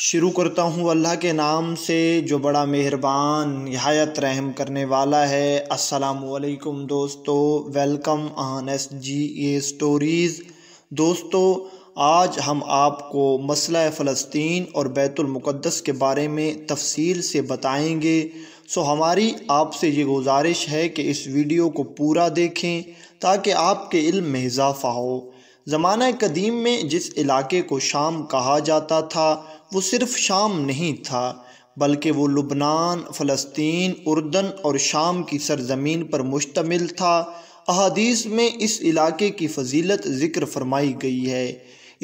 शुरू करता हूँ अल्लाह के नाम से जो बड़ा मेहरबान नहायत रहम करने वाला है वालेकुम दोस्तों welcome on S G A stories दोस्तों आज हम आपको मसला फ़लस्तीन और बैतुलमक़दस के बारे में तफसील से बताएंगे सो हमारी आपसे ये गुजारिश है कि इस वीडियो को पूरा देखें ताकि आपके इल्म में इजाफ़ा हो ज़माना कदीम में जिस इलाके को शाम कहा जाता था वो सिर्फ शाम नहीं था बल्कि वो लुबनान फ़लस्तीन उर्दन और शाम की सरजमीन पर मुश्तमिल था अहादीस में इस इलाके की फजीलत ज़िक्र फरमाई गई है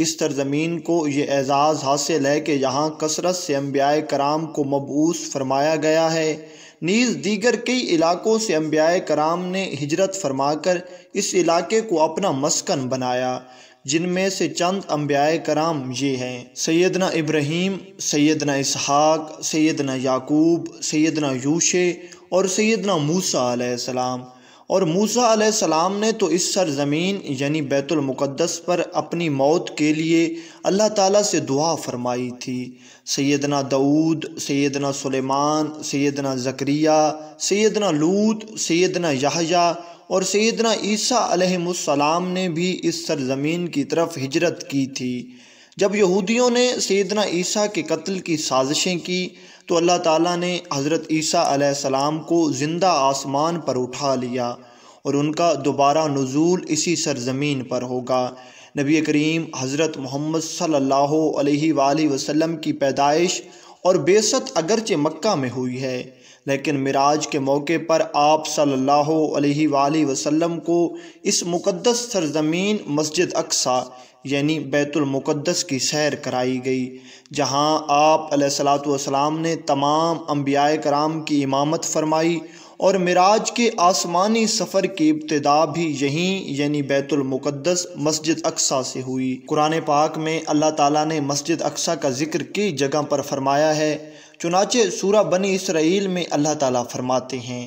इस सरजमीन को ये एज़ाज़ हासिल है कि यहाँ कसरत से अम्बिया कराम को मबूस फरमाया गया है नीज़ दीगर कई इलाकों से अम्बिया कराम ने हिजरत फरमाकर इस इलाके को अपना मस्कन बनाया जिनमें से चंद अम्बियाए कराम ये हैं सैदना इब्राहीम सैदना इसहाक सैदना याकूब सैदना यूशे और सैदना मूसा आसमाम और मूसा आसमाम ने तो इस सरज़मीन यानी बैतुलमक़दस पर अपनी मौत के लिए अल्लाह ताली से दुआ फरमाई थी सैदना दाऊद सैदना सलेमान सैदना जक्रिया सैदना लूत सैदना यहाजा और सैदना ईसा ने भी इस सरजमीन की तरफ हिजरत की थी जब यहूदियों ने सैदना ईसा के कत्ल की साजिशें की तो अल्लाह ताला ने हज़रत ईसा को ज़िंदा आसमान पर उठा लिया और उनका दोबारा नज़ूल इसी सरजमीन पर होगा नबी करीम हज़रत मोहम्मद सल्ला अलैहि की पैदाइश और बेसत अगरचे मक्का में हुई है लेकिन मिराज के मौके पर आप सल्लल्लाहु अलैहि वसल्लम को इस मुक़दस सरजमीन मस्जिद अक्सा यानी बैतुलमुक़दस की सैर कराई गई जहाँ आप ने तमाम अम्बिया कराम की इमामत फरमाई और मराज के आसमानी सफ़र की इब्तदा भी यहीं यानी बैतुलमुक़दस मस्जिद अक्सा से हुई कुरान पाक में अल्लाह ताला ने मस्जिद अक्सा का जिक्र कई जगह पर फरमाया है चुनाचे सूरा बनी इसराइल में अल्लाह ताला फरमाते हैं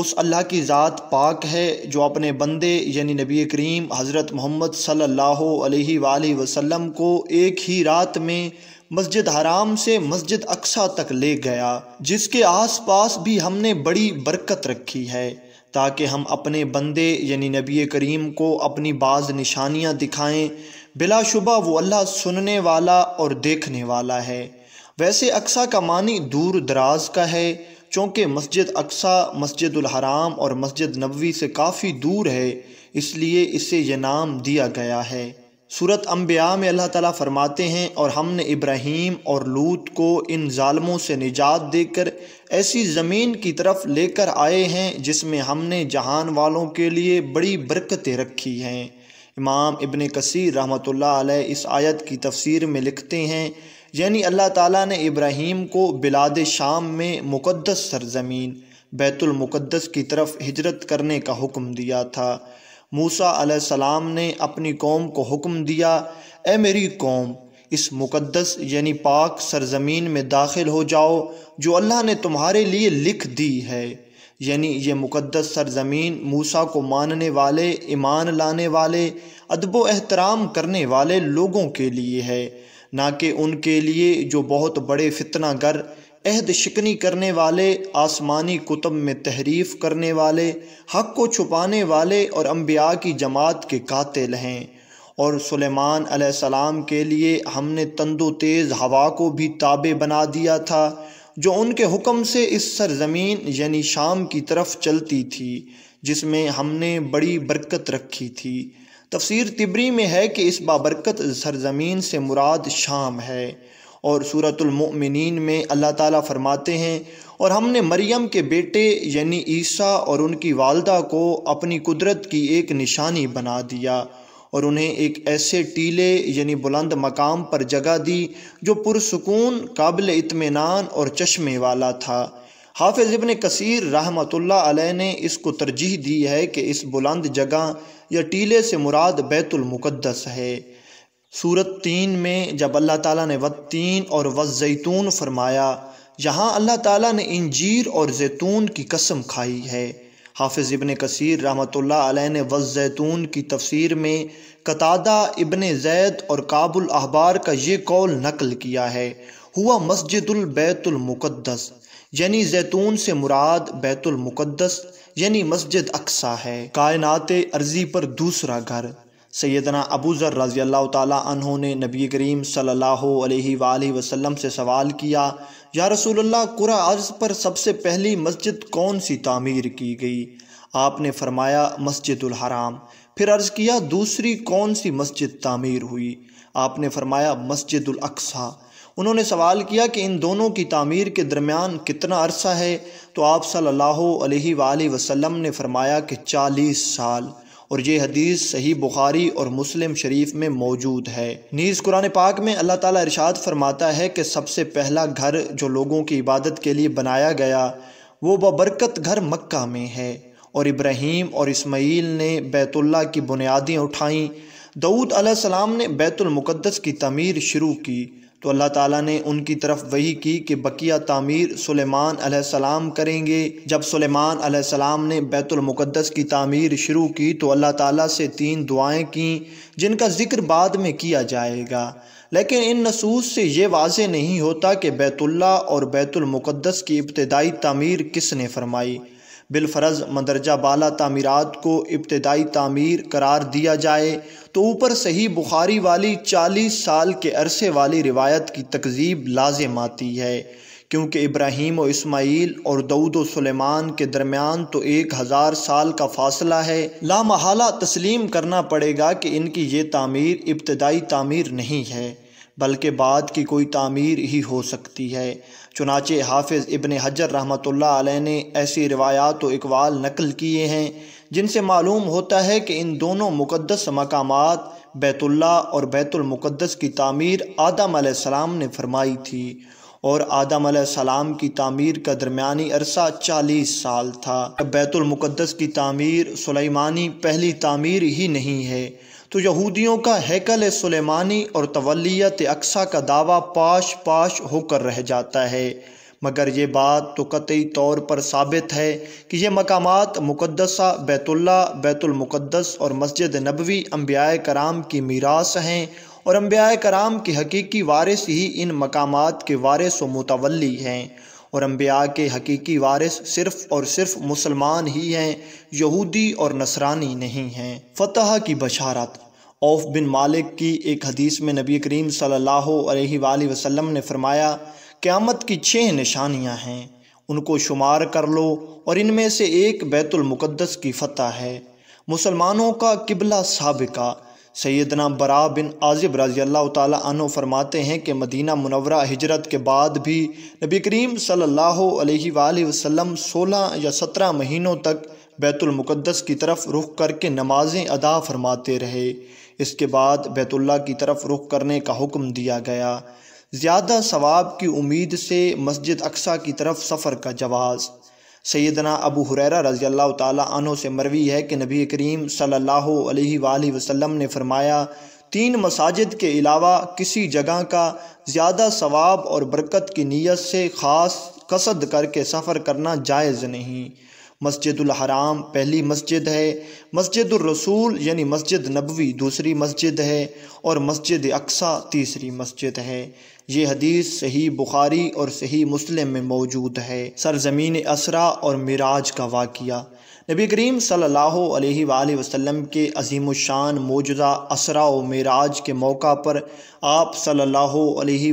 उस अल्लाह की ज़ात पाक है जो अपने बंदे यानी नबी करीम हज़रत मोहम्मद सल्लल्लाहु अलैहि वसल्लम को एक ही रात में मस्जिद हराम से मस्जिद अक्सा तक ले गया जिसके आसपास भी हमने बड़ी बरकत रखी है ताकि हम अपने बंदे यानी नबी करीम को अपनी बाज़ निशानियाँ दिखाएँ बिलाशुबा वो अल्लाह सुनने वाला और देखने वाला है वैसे अक्सा का मानी दूर दराज का है चूँकि मस्जिद अक्सा मस्जिद हराम और मस्जिद नबवी से काफ़ी दूर है इसलिए इसे यह नाम दिया गया है सूरत अम्बिया में अल्लाह ताला फरमाते हैं और हमने इब्राहीम और लूत को इन जालमों से निजात देकर ऐसी ज़मीन की तरफ लेकर आए हैं जिसमें हमने जहान वालों के लिए बड़ी बरकतें रखी हैं इमाम इबन कसीर अलैह इस आयत की तफसीर में लिखते हैं यानी अल्लाह ताला ने इब्राहिम को बिलाद शाम में मुक़दस सरजमीन बैतुलमुक़दस की तरफ हिजरत करने का हुक्म दिया था मूसा सलाम ने अपनी कौम को हुक्म दिया ए मेरी कौम इस मुक़दस यानी पाक सरजमीन में दाखिल हो जाओ जो अल्लाह ने तुम्हारे लिए लिख दी है यानी ये मुक़दस सरजमीन मूसा को मानने वाले ईमान लाने वाले अदब एहतराम करने वाले लोगों के लिए है ना कि उनके लिए जो बहुत बड़े फितना गर अहद शिकनी करने वाले आसमानी कुतब में तहरीफ करने वाले हक को छुपाने वाले और अम्बिया की जमात के कातिल हैं और सुलेमान सलाम के लिए हमने तंदो तेज़ हवा को भी ताबे बना दिया था जो उनके हुक्म से इस सरजमीन यानी शाम की तरफ चलती थी जिसमें हमने बड़ी बरकत रखी थी तफसीर तिबरी में है कि इस बाबरकत सरजमीन से मुराद शाम है और सूरतमिन में अल्लाह ताला फरमाते हैं और हमने मरियम के बेटे यानी ईसा और उनकी वालदा को अपनी कुदरत की एक निशानी बना दिया और उन्हें एक ऐसे टीले यानी बुलंद मकाम पर जगह दी जो पुरसकून काबिल इतमान और चश्मे वाला था हाफिज़ इबन कसीर रहमतुल्लाह अलैह ने इसको तरजीह दी है कि इस बुलंद जगह या टीले से मुराद मुकद्दस है सूरत तीन में जब अल्लाह ताला ने वत तीन और वत जैतून फरमाया जहां अल्लाह ताला ने इंजीर और जैतून की कसम खाई है हाफिज़ इबन कसीर रहमतुल्लाह अलैह ने वत जैतून की तफसीर में कतादा इबन जैद और काबुल अहबार का ये कौल नकल किया है हुआ मस्जिदुल बैतुल मुक़द्दस यानी जैतून से मुराद बैतुल मुक़द्दस यानी मस्जिद अक्सा है कायनात अर्जी पर दूसरा घर सैदना अबूज़र रज़ी अल्लाह तहों ने नबी करीम सल्ला वसम से सवाल किया या रसूल्ला कुरा अर्ज़ पर सबसे पहली मस्जिद कौन सी तामीर की गई आपने फरमाया मस्जिद हराम फिर अर्ज़ किया दूसरी कौन सी मस्जिद तामीर हुई आपने फरमाया मस्जिद अक्सा उन्होंने सवाल किया कि इन दोनों की तामीर के दरमियान कितना अरसा है तो आप सल्ला अलैहि ने फरमाया कि चालीस साल और ये हदीस सही बुखारी और मुस्लिम शरीफ में मौजूद है नीज़ कुरान पाक में अल्लाह ताला इरशाद फरमाता है कि सबसे पहला घर जो लोगों की इबादत के लिए बनाया गया वो बबरकत घर मक्का में है और इब्राहीम और इस्माइल ने बैतुल्ला की बुनियादें उठाईं दाऊद सलाम ने बैतुलमक़दस की तमीर शुरू की तो अल्लाह ताला ने उनकी तरफ वही की कि बकिया तामीर सुलेमान सलाम करेंगे जब सुलेमान सलाम ने बैतुलमक़दस की तामीर शुरू की तो अल्लाह ताला से तीन दुआएं की जिनका ज़िक्र बाद में किया जाएगा लेकिन इन नसूस से ये वाज नहीं होता कि बैतुल्ला और बैतुलमक़दस की इब्तदाई तामीर किसने फरमाई बिलफरज़ मंदरजा बाला तमीरत को इब्तदाई तमीर करार दिया जाए तो ऊपर सही बुखारी वाली चालीस साल के अरसे वाली रिवायत की तकजीब लाजम आती है क्योंकि इब्राहिम और इसमाइल और दऊद सलेमान के दरमियान तो एक हज़ार साल का फासला है लामहला तस्लीम करना पड़ेगा कि इनकी ये तामीर इब्तदाई तामीर नहीं है बल्कि बाद की कोई तामीर ही हो सकती है चुनाचे हाफिज़ इबन हजर रहमत ने ऐसी रिवायात व इकबाल नकल किए हैं जिनसे मालूम होता है कि इन दोनों मुक़दस मकाम बैतुल्ला और बैतुलमक़दस की तामीर आदम आसमाम ने फरमाई थी और आदम सलाम की तामीर का दरमिया अरसा चालीस साल था बैतुलमक़दस की तामीर सलेमानी पहली तामीर ही नहीं है तो यहूदियों का हैकल सुलेमानी और तवलियत अक्सा का दावा पाश पाश होकर रह जाता है मगर ये बात तो कतई तौर पर साबित है कि ये मकामात मुक़दसा बैतुल्ला बैतुलमक़दस और मस्जिद नबवी अम्बिया कराम की मीरास हैं और अम्बिया कराम के हकीकी वारिस ही इन मकाम के वारिस व मुतवली हैं और अम्बिया के हकीकी वारिस सिर्फ़ और सिर्फ मुसलमान ही हैं यहूदी और नसरानी नहीं हैं फ़तह की बशारत औफ बिन मालिक की एक हदीस में नबी करीम सल्लल्लाहु अलैहि वसल्लम ने फरमाया क़्यामत की छः निशानियां हैं उनको शुमार कर लो और इनमें से एक बैतुल मुक़द्दस की फतह है मुसलमानों का किबला सबका सैदना बरा बिन आजिब रजी अल्लाह तु फरमाते हैं कि मदीना मुनवरा हिजरत के बाद भी नबी करीम सल्लल्लाहु अलैहि वसल्लम सोलह या सत्रह महीनों तक बैतुल मुक़द्दस की तरफ रुख करके नमाज़ें अदा फरमाते रहे इसके बाद बैतुल्ला की तरफ रुख करने का हुक्म दिया गया ज़्यादा सवाब की उम्मीद से मस्जिद अक्सा की तरफ सफ़र का जवाज़ सैदना अबू हुरैरा रज़ी अल्लाह तु से मरवी है कि नबी करीम सल्लल्लाहु अलैहि वसल्लम ने फ़रमाया तीन मसाजिद के अलावा किसी जगह का ज़्यादा सवाब और बरकत की नीयत से ख़ास कसद करके सफ़र करना जायज़ नहीं मस्जिद हराम पहली मस्जिद है मस्जिद रसूल यानी मस्जिद नबवी दूसरी मस्जिद है और मस्जिद अक्सा तीसरी मस्जिद है ये हदीस सही बुखारी और सही मुस्लिम में मौजूद है सरजमीन असरा और मराज का वाक़ नबी करीम सल्ला वसलम के अजीम शान मौजा असरा व मराज के मौका पर आप सल्ला अलैहि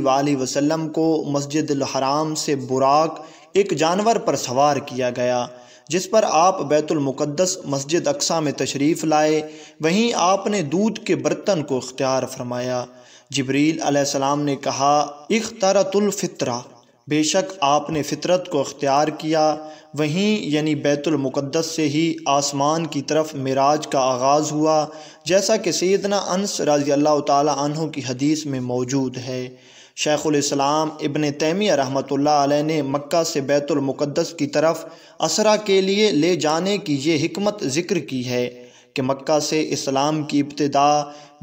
को मस्जिद हराम से बुराक एक जानवर पर सवार किया गया जिस पर आप बैतुलमक़दस मस्जिद अक्सा में तशरीफ़ लाए वहीं आपने दूध के बर्तन को अख्तियार फरमाया जबरील आसमाम ने कहा इख्तरतुल्फ़ितरा बेशक आपने फ़ितरत को अख्तियार किया वहीं यानी बैतुलमक़दस से ही आसमान की तरफ मराज का आगाज़ हुआ जैसा कि सैदना अनस रज़ी अल्लाह तहों की हदीस में मौजूद है शेख़ुलस्लाम इबन तैमिया रहमत ने मक्का से बैतुलमक़दस की तरफ असरा के लिए ले जाने की ये हमत ज़िक्र की है कि मक्का से इस्लाम की इब्तदा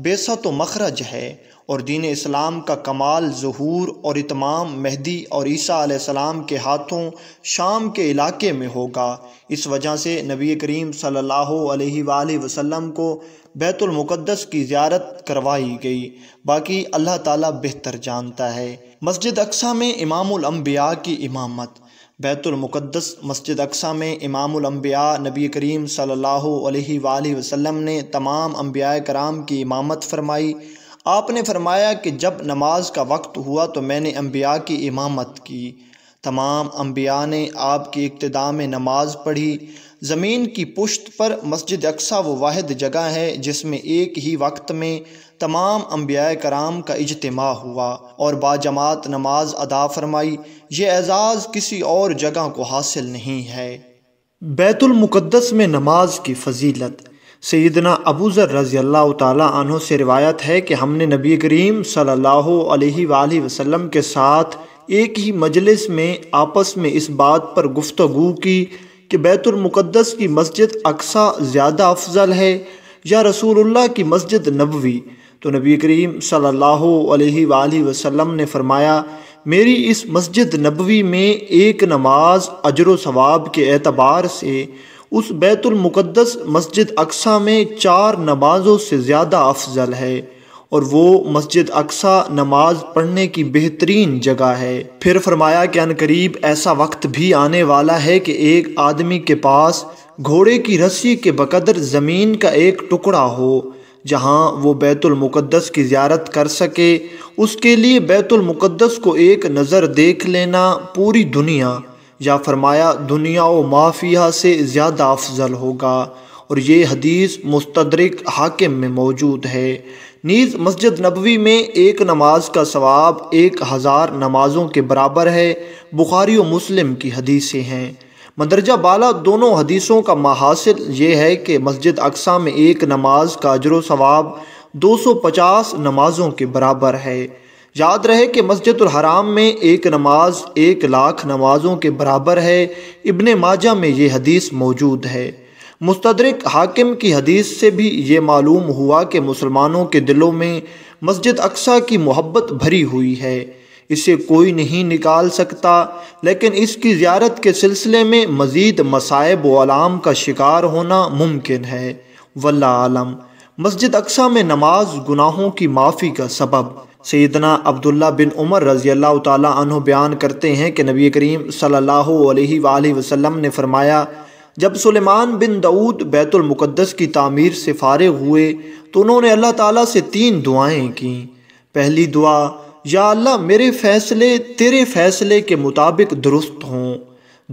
बेसत मखरज है और दीन इस्लाम का कमाल जहूर और इतमाम मेहदी और ईसा आसमाम के हाथों शाम के इलाके में होगा इस वजह से नबी करीम सल्लल्लाहु वसलम वसल्लम को बैतुलमुक़दस की ज्यारत करवाई गई बाकी अल्लाह ताला बेहतर जानता है मस्जिद अक्सा में इमामबिया की इमामत बैतुलमुक़दस मस्जिद अक्सा में इमामबिया नबी करीम सल्लल्लाहु अलैहि वसल्लम ने तमाम अम्बिया कराम की इमामत फरमाई आपने फरमाया कि जब नमाज का वक्त हुआ तो मैंने अम्बिया की इमामत की तमाम अम्बिया ने आपकी इब्तदा में नमाज पढ़ी ज़मीन की पुश्त पर मस्जिद अक्सा वो वाद जगह है जिसमें एक ही वक्त में तमाम अम्बिया कराम का इजतमा हुआ और बाजमात नमाज अदा फरमाई ये एजाज़ किसी और जगह को हासिल नहीं है बैतुलमुक़दस में नमाज की फजीलत सदना अबूज़र रज़ी अल्लाह तहों से रिवायत है कि हमने नबी करीम सल्लल्लाहु अलैहि वसल्लम के साथ एक ही मजलिस में आपस में इस बात पर गुफ्तु की कि बैतुलमक़दस की मस्जिद अक्सा ज़्यादा अफजल है या रसूलुल्लाह की मस्जिद नबवी तो नबी करीम सल्लल्लाहु अलैहि वसल्लम ने फ़रमाया मेरी इस मस्जिद नबवी में एक नमाज अजर सवाब के एतबार से उस बैतुलमक़दस मस्जिद अक्सा में चार नमाज़ों से ज़्यादा अफजल है और वो मस्जिद अक्सा नमाज पढ़ने की बेहतरीन जगह है फिर फरमाया कि करीब ऐसा वक्त भी आने वाला है कि एक आदमी के पास घोड़े की रस्सी के बकदर ज़मीन का एक टुकड़ा हो जहाँ वो बैतुलमक़दस की ज्यारत कर सके उसके लिए बैतुलमुक़दस को एक नज़र देख लेना पूरी दुनिया या फरमाया दुनिया व माफिया से ज़्यादा अफजल होगा और ये हदीस मुस्तरक हाकिम में मौजूद है नीज़ मस्जिद नबवी में एक नमाज का सवाब एक हज़ार नमाजों के बराबर है बुखारी और मुस्लिम की हदीसें हैं मदरजा बाला दोनों हदीसों का महासिल ये है कि मस्जिद अक्सा में एक नमाज का अजर सवाब दो सौ पचास नमाजों के बराबर है याद रहे कि मस्जिद हराम में एक नमाज एक लाख नमाजों के बराबर है इबन माजा में ये हदीस मौजूद है मुस्तदरक हाकिम की हदीस से भी ये मालूम हुआ कि मुसलमानों के दिलों में मस्जिद अक्सा की मोहब्बत भरी हुई है इसे कोई नहीं निकाल सकता लेकिन इसकी ज्यारत के सिलसिले में मज़ीद मसायब वलाम का शिकार होना मुमकिन है वल्ला आलम मस्जिद अक्सा में नमाज गुनाहों की माफ़ी का सबब सैदना अब्दुल्ला बिन उमर रज़ी अल्लाह तु बयान करते हैं कि नबी करीम सल्ला वसम ने फरमाया जब सुलेमान बिन दाऊद बैतुलमक़दस की तामीर से फारग हुए तो उन्होंने अल्लाह ताला से तीन दुआएं की पहली दुआ या अल्लाह मेरे फ़ैसले तेरे फ़ैसले के मुताबिक दुरुस्त हों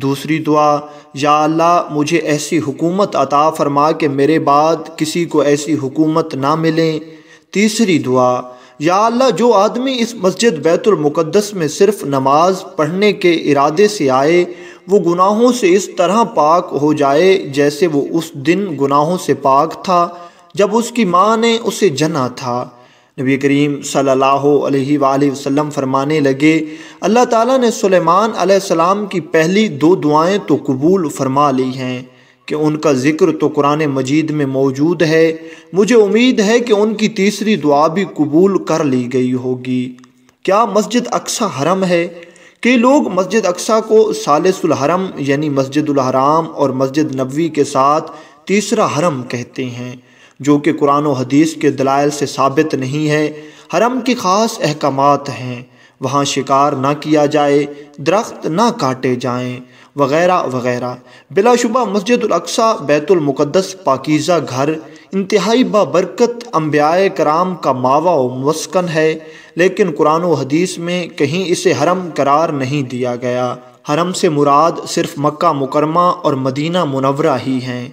दूसरी दुआ या अल्लाह मुझे ऐसी हुकूमत अता फरमा के मेरे बाद किसी को ऐसी हुकूमत ना मिले तीसरी दुआ या अल्लाह जो आदमी इस मस्जिद मुकद्दस में सिर्फ नमाज पढ़ने के इरादे से आए वो गुनाहों से इस तरह पाक हो जाए जैसे वो उस दिन गुनाहों से पाक था जब उसकी माँ ने उसे जना था नबी करीम सल्लल्लाहु अलैहि वसल्लम फरमाने लगे अल्लाह ताला ने सुलेमान अलैहिस्सलाम की पहली दो दुआएं तो कबूल फरमा ली हैं कि उनका ज़िक्र तो कुरान मजीद में मौजूद है मुझे उम्मीद है कि उनकी तीसरी दुआ भी कबूल कर ली गई होगी क्या मस्जिद अक्सा हरम है कई लोग मस्जिद अक्सा को सालसलहरम यानी मस्जिदुलहराम और मस्जिद नबी के साथ तीसरा हरम कहते हैं जो कि कुरान हदीस के दलाइल से साबित नहीं है हरम के ख़ास अहकाम हैं वहाँ शिकार ना किया जाए दरख्त ना काटे जाएँ वगैरह वगैरह बिलाशुबा अक्सा बैतुलमक़दस पाकिज़ा घर इंतहाई बाबरकत अम्बिया कराम का मावा मस्कन है लेकिन कुरान हदीस में कहीं इसे हरम करार नहीं दिया गया हरम से मुराद सिर्फ मक्का मुकरमा और मदीना मुनवरा ही हैं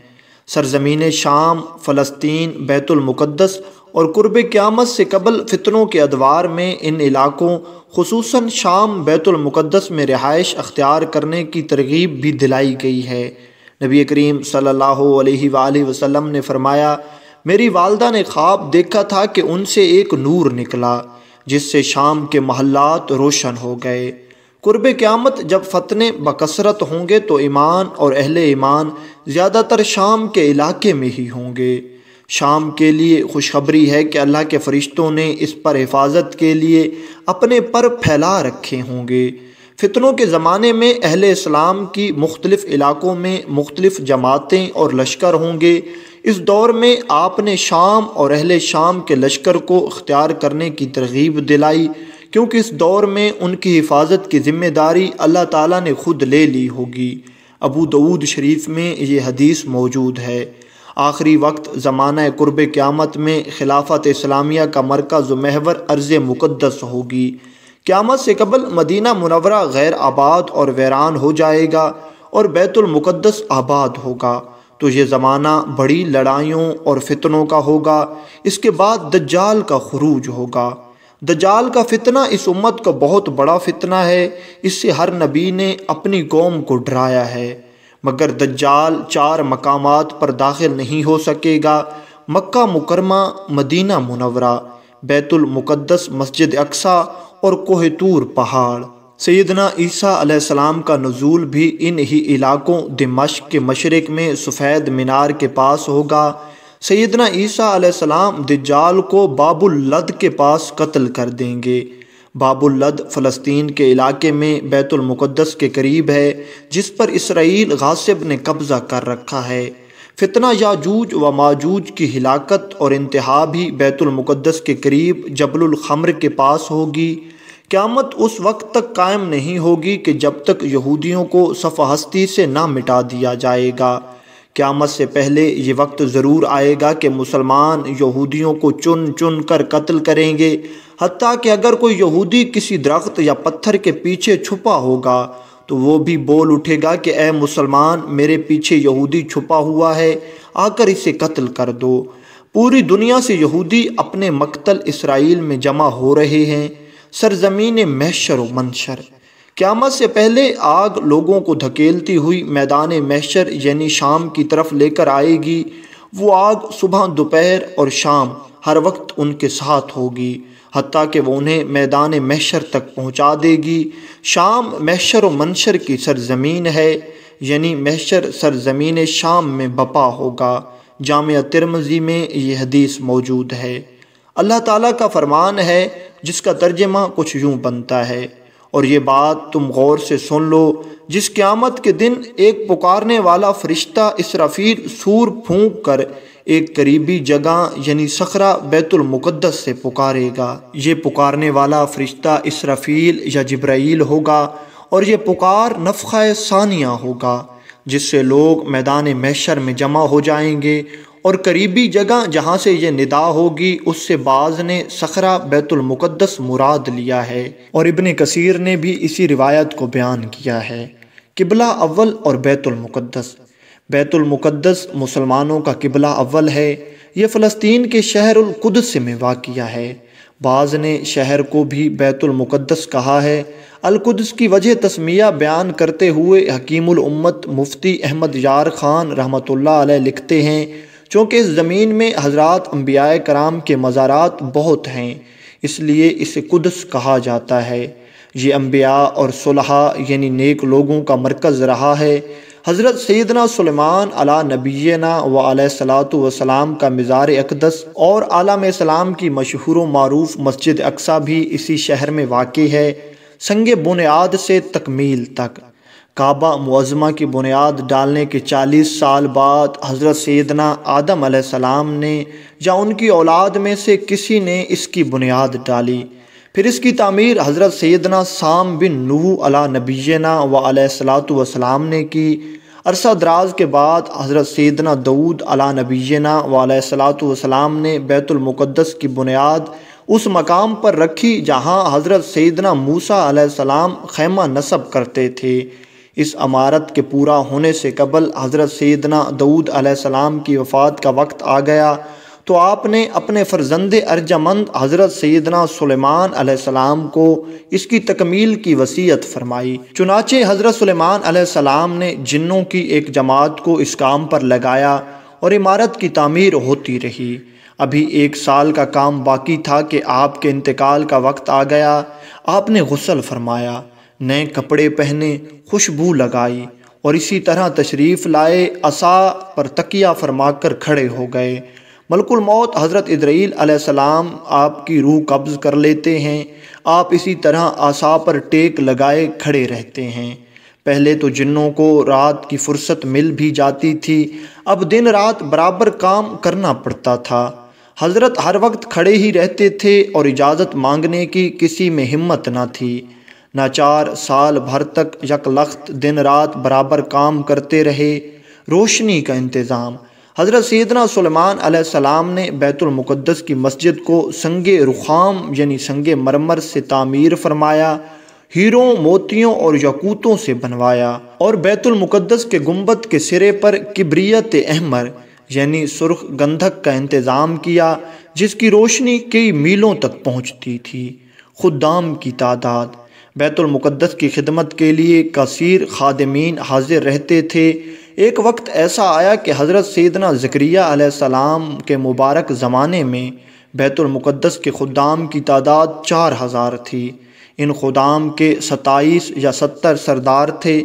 सरजमीन शाम फ़लस्तीन बैतुलमक़दस और कुर्ब क़्यामत से कबल फितरों के अदवार में इन इलाकों खसूस शाम बैतुलमक़दस में रिहाइश अख्तियार करने की तरगीब भी दिलाई गई है नबी करीम सल्ला वसम ने फरमाया मेरी वालदा ने ख्वाब देखा था कि उनसे एक नूर निकला जिससे शाम के महल्लात रोशन हो गए कुर्ब क़्यामत जब फतने बकसरत होंगे तो ईमान और अहल ईमान ज़्यादातर शाम के इलाके में ही होंगे शाम के लिए खुशखबरी है कि अल्लाह के फ़रिश्तों ने इस पर हिफाजत के लिए अपने पर फैला रखे होंगे फितनों के ज़माने में अहल इस्लाम की मुख्तलिफ़ इलाक़ों में मुख्तलिफ़ जमातें और लश्कर होंगे इस दौर में आपने शाम और अहल शाम के लश्कर को अख्तियार करने की तरगीब दिलाई क्योंकि इस दौर में उनकी हिफाजत की ज़िम्मेदारी अल्लाह ताला ने खुद ले ली होगी अबू दऊद शरीफ में ये हदीस मौजूद है आखिरी वक्त ज़माना क़ुरब क़्यामत में खिलाफत इस्लामिया का मरकज़ महवर अर्ज़ मुक़दस होगी क़्यामत से कबल मदीना मुनवरा गैर आबाद और वैरान हो जाएगा और बैतुलमक़दस आबाद होगा तो ये ज़माना बड़ी लड़ाइयों और फितनों का होगा इसके बाद द जाल का खरूज होगा द जाल का फितना इस उम्मत का बहुत बड़ा फितना है इससे हर नबी ने अपनी कौम को डराया है मगर दज्जाल चार मकामात पर दाखिल नहीं हो सकेगा मक्का मुकरमा मदीना मुनवरा मुकद्दस मस्जिद अक्सा और कोहतूर पहाड़ सैदना ईसा सलाम का नज़ूल भी इन ही इलाकों दिमश्क के मशरक़ में सफ़ेद मीनार के पास होगा सैदना ईसा सलाम दिजाल को बाबुल लद के पास कत्ल कर देंगे बाबुल्लद फ़लस्तीन के इलाके में बैतुलमक़दस के करीब है जिस पर इसराइल गासिब ने कब्ज़ा कर रखा है फितना याजूज व माजूज की हिलाकत और इंतहा भी बैतुलमक़दस के करीब जबलखमर के पास होगी क़्यामत उस वक्त तक कायम नहीं होगी कि जब तक यहूदियों को सफ़ा हस्ती से ना मिटा दिया जाएगा क़्यामत से पहले ये वक्त ज़रूर आएगा कि मुसलमान यहूदियों को चुन चुन कर कत्ल करेंगे हती कि अगर कोई यहूदी किसी दरख्त या पत्थर के पीछे छुपा होगा तो वो भी बोल उठेगा कि ए मुसलमान मेरे पीछे यहूदी छुपा हुआ है आकर इसे कत्ल कर दो पूरी दुनिया से यहूदी अपने मकतल इसराइल में जमा हो रहे हैं सरजमीन महशर व मंशर क्यामत से पहले आग लोगों को धकेलती हुई मैदान महशर यानी शाम की तरफ लेकर आएगी वो आग सुबह दोपहर और शाम हर वक्त उनके साथ होगी हती कि वह उन्हें मैदान महशर तक पहुँचा देगी शाम मैशर व मनशर की सरजमीन है यानी महशर सरजमीन शाम में बपा होगा जाम तिरमजी में ये हदीस मौजूद है अल्लाह ताला का फरमान है जिसका तर्जमा कुछ यूँ बनता है और ये बात तुम गौर से सुन लो जिस क़्यामत के दिन एक पुकारने वाला फ़रिश्ता इसराफ़ी सूर फूंक कर एक करीबी जगह यानी सखरा बैतुलमुक़दस से पुकारेगा ये पुकारने वाला फ़रिश्ता इसराफील या जब्राइल होगा और ये पुकार नफ़ा सानिया होगा जिससे लोग मैदान मैशर में जमा हो जाएंगे और करीबी जगह जहाँ से ये निदा होगी उससे बाज ने सखरा बैतुलमुक़दस मुराद लिया है और इबन कसीर ने भी इसी रिवायत को बयान किया है किबला अव्वल और बैतुलमक़दस बैतुलमुक़दस मुसलमानों का किबला अव्वल है ये फ़लस्तीन के शहर में वाक़ है बाज़ ने शहर को भी बैतुलमुक़दस कहा है अलकुदस की वजह तस्मिया बयान करते हुए हकीमत मुफ्ती अहमद यार ख़ान रहमत लिखते हैं चूँकि इस ज़मीन में हज़रत अम्बिया कराम के मज़ारात बहुत हैं इसलिए इसे कुदस कहा जाता है ये अम्बिया और सुलहा यानी नेक लोगों का मरकज़ रहा है हज़रत सैदना सलमान अला नबीना वसलात वसलाम का मज़ार अकदस और आलाम सलाम की मशहूर मरूफ़ मस्जिद अक्सा भी इसी शहर में वाक़ है संग बुनियाद से तकमील तक काबा मुआज़मा की बुनियाद डालने के चालीस साल बाद हज़रत सैदना आदम सलाम ने या उनकी औलाद में से किसी ने इसकी बुनियाद डाली फिर इसकी तमीर हज़रत सैदना साम बिन नू अला नबीना वसलात वसलाम ने की अरसा दराज के बाद हज़रत सैदना दऊद अला नबीना वसलात वसलाम ने बैतुलमक़दस की बुनियाद उस मकाम पर रखी जहाँ हज़रत सैदना मूसा सलाम खैमा नसब करते थे इस अमारत के पूरा होने से कबल हज़रत सैदना दऊद सलाम की वफ़ात का वक्त आ गया तो आपने अपने फ़र्जंद अर्जमंद हज़रत सैदना सलेमान को इसकी तकमील की वसीयत फरमाई चुनाचे हज़रत सलेमान ने जिन्हों की एक जमात को इस काम पर लगाया और इमारत की तमीर होती रही अभी एक साल का काम बाकी था कि आपके इंतकाल का वक्त आ गया आपने गसल फरमाया नए कपड़े पहने खुशबू लगाई और इसी तरह तशरीफ़ लाए असा पर तकिया फरमा कर खड़े हो गए मौत हज़रत इज़राइल अलैहिस्सलाम आपकी रूह कब्ज़ कर लेते हैं आप इसी तरह आसा पर टेक लगाए खड़े रहते हैं पहले तो जिन्नों को रात की फुर्सत मिल भी जाती थी अब दिन रात बराबर काम करना पड़ता था हजरत हर वक्त खड़े ही रहते थे और इजाज़त मांगने की किसी में हिम्मत ना थी नाचार साल भर तक यकलख्त दिन रात बराबर काम करते रहे रोशनी का इंतज़ाम हज़रत सैदना सलमान आसमाम ने बैतुलमक़दस की मस्जिद को संग रुखाम यानी संग मरमर से तामीर फरमाया हीरों मोतियों और यकूतों से बनवाया और बैतुलमक़दस के गुम्बद के सिरे पर किबरीत अहमर यानी सुर्ख गंधक का इंतज़ाम किया जिसकी रोशनी कई मीलों तक पहुँचती थी खुदाम की तादाद बैतुलमक़दस की खिदमत के लिए कसर खादमीन हाजिर रहते थे एक वक्त ऐसा आया कि हज़रत सैदना ज़क्रिया सलाम के मुबारक ज़माने में बैतुलमक़दस के ख़ुदाम की तादाद चार हज़ार थी इन खुदाम के सताईस या सत्तर सरदार थे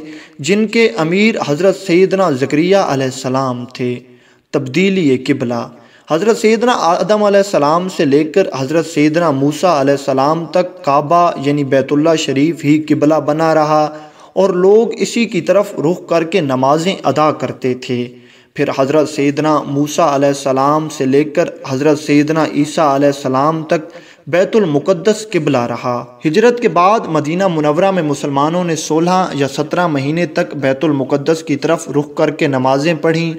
जिनके अमीर हज़रत सैदना ज़क्रिया सलाम थे तब्दीली किबला हज़रत सैदना आदम सलाम से लेकर हज़रत सैदना मूसा सलाम तक काबा यानी बैतुल्ला शरीफ ही किबला बना रहा और लोग इसी की तरफ रुख करके नमाज़ें अदा करते थे फिर हज़रत सैदना मूसा सलाम से लेकर हज़रत सैदना ईसा सलाम तक बैतुलमुक़दस किबला रहा हिजरत के बाद मदीना मुनवरा में मुसलमानों ने सोलह या सत्रह महीने तक बैतुलमुक़दस की तरफ रुख करके नमाज़ें पढ़ीं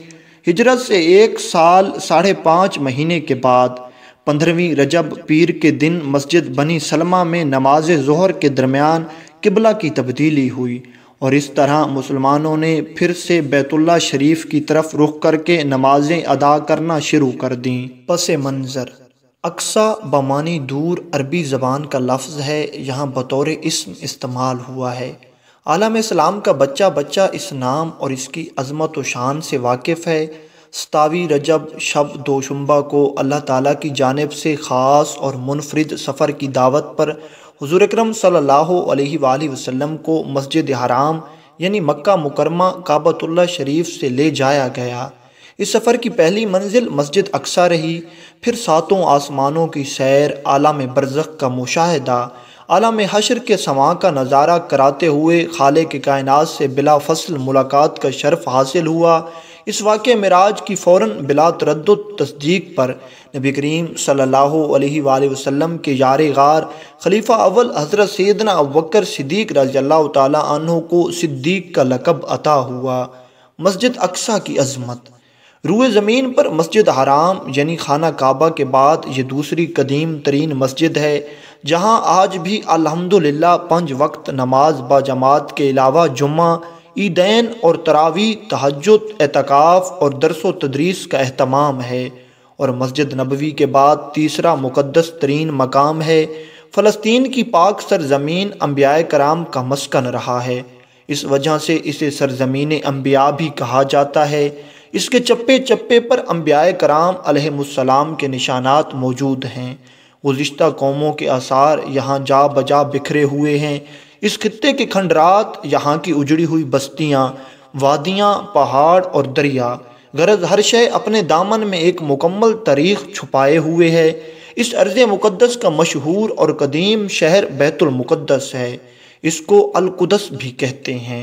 हिजरत से एक साल साढ़े पाँच महीने के बाद पंद्रहवीं रजब पीर के दिन मस्जिद बनी सलमा में नमाज जहर के दरमियान किबला की तब्दीली हुई और इस तरह मुसलमानों ने फिर से बैतुल्ला शरीफ की तरफ रुख करके नमाजें अदा करना शुरू कर दी पस मंज़र अक्सा बमानी दूर अरबी ज़बान का लफ्ज़ है यहाँ बतौर इसम इस्तेमाल हुआ है आलम इस्लाम का बच्चा बच्चा इस नाम और इसकी अजमत व शान से वाकिफ़ है सतावी रजब शब दोशुम्बा को अल्लाह ताला की जानब से ख़ास और मुनफरद सफ़र की दावत पर हजूर अक्रम वसम को मस्जिद हराम यानी मक्का मुकरमा काबतुल्ला शरीफ से ले जाया गया इस सफ़र की पहली मंजिल मस्जिद अक्सा रही फिर सातों आसमानों की सैर आलाम बरज़ का मुशाहिदा आलम हशर के समा का नज़ारा कराते हुए खाले के कायनात से बिला फसल मुलाकात का शर्फ हासिल हुआ इस वाक़ मराज की फ़ौर बिला तरद तस्दीक पर नबी करीम सल्ला वसम के यार गार खलीफा अव्वल हज़रत सैदना अबकर सिद्दीक रजल्ला तहों को सिद्दीक का लकब अता हुआ मस्जिद अक्सा की अजमत रूए ज़मीन पर मस्जिद हराम यानी खाना काबा के बाद ये दूसरी कदीम तरीन मस्जिद है जहाँ आज भी अलहमदिल्ला पंज वक्त नमाज बाजमात के अलावा जुम्मा ईदैन और तरावी तहजद एतकाफ़ और दरसो तदरीस का अहतमाम है और मस्जिद नबवी के बाद तीसरा मुक़दस तरीन मकाम है फ़लस्तीन की पाक सरजमीन अम्बिया कराम का मस्कन रहा है इस वजह से इसे सरजमीन अम्बिया भी कहा जाता है इसके चप्पे चप्पे पर अम्बिया कराम के निशानात मौजूद हैं गुज्त कौमों के आसार यहाँ जा बजा बिखरे हुए हैं इस खत्े के खंडरात यहाँ की उजड़ी हुई बस्तियाँ वादियाँ पहाड़ और दरिया गरज हर शय अपने दामन में एक मुकम्मल तारीख छुपाए हुए है इस अर्ज़ मुक़दस का मशहूर और कदीम शहर बैतुलमुक़दस है इसको अलकुदस भी कहते हैं